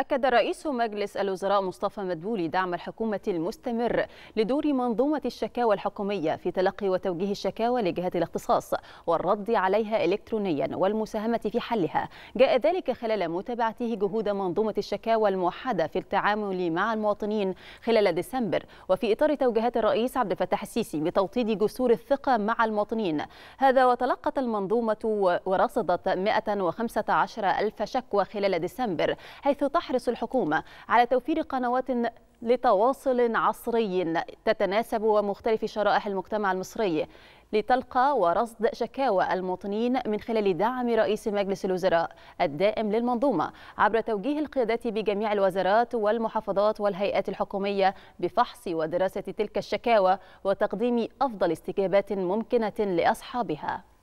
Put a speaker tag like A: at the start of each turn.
A: أكد رئيس مجلس الوزراء مصطفى مدبولي دعم الحكومة المستمر لدور منظومة الشكاوى الحكومية في تلقي وتوجيه الشكاوى لجهات الاختصاص والرد عليها إلكترونيا والمساهمة في حلها جاء ذلك خلال متابعته جهود منظومة الشكاوى الموحدة في التعامل مع المواطنين خلال ديسمبر وفي إطار توجيهات الرئيس عبد الفتاح السيسي بتوطيد جسور الثقة مع المواطنين هذا وتلقت المنظومة ورصدت 115 ألف شكوى خلال ديسمبر حيث تحت تحرص الحكومة على توفير قنوات لتواصل عصري تتناسب ومختلف شرائح المجتمع المصري لتلقى ورصد شكاوى المواطنين من خلال دعم رئيس مجلس الوزراء الدائم للمنظومة عبر توجيه القيادات بجميع الوزارات والمحافظات والهيئات الحكومية بفحص ودراسة تلك الشكاوى وتقديم أفضل استجابات ممكنة لأصحابها